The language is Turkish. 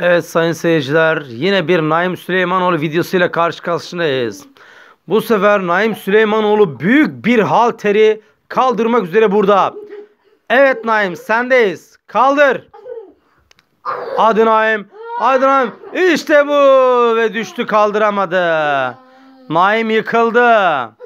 Evet sayın seyirciler yine bir Naim Süleymanoğlu videosuyla karşı karşıyayız. Bu sefer Naim Süleymanoğlu büyük bir halteri kaldırmak üzere burada. Evet Naim sendeyiz. Kaldır. Hadi Naim. Hadi Naim. İşte bu ve düştü kaldıramadı. Naim yıkıldı.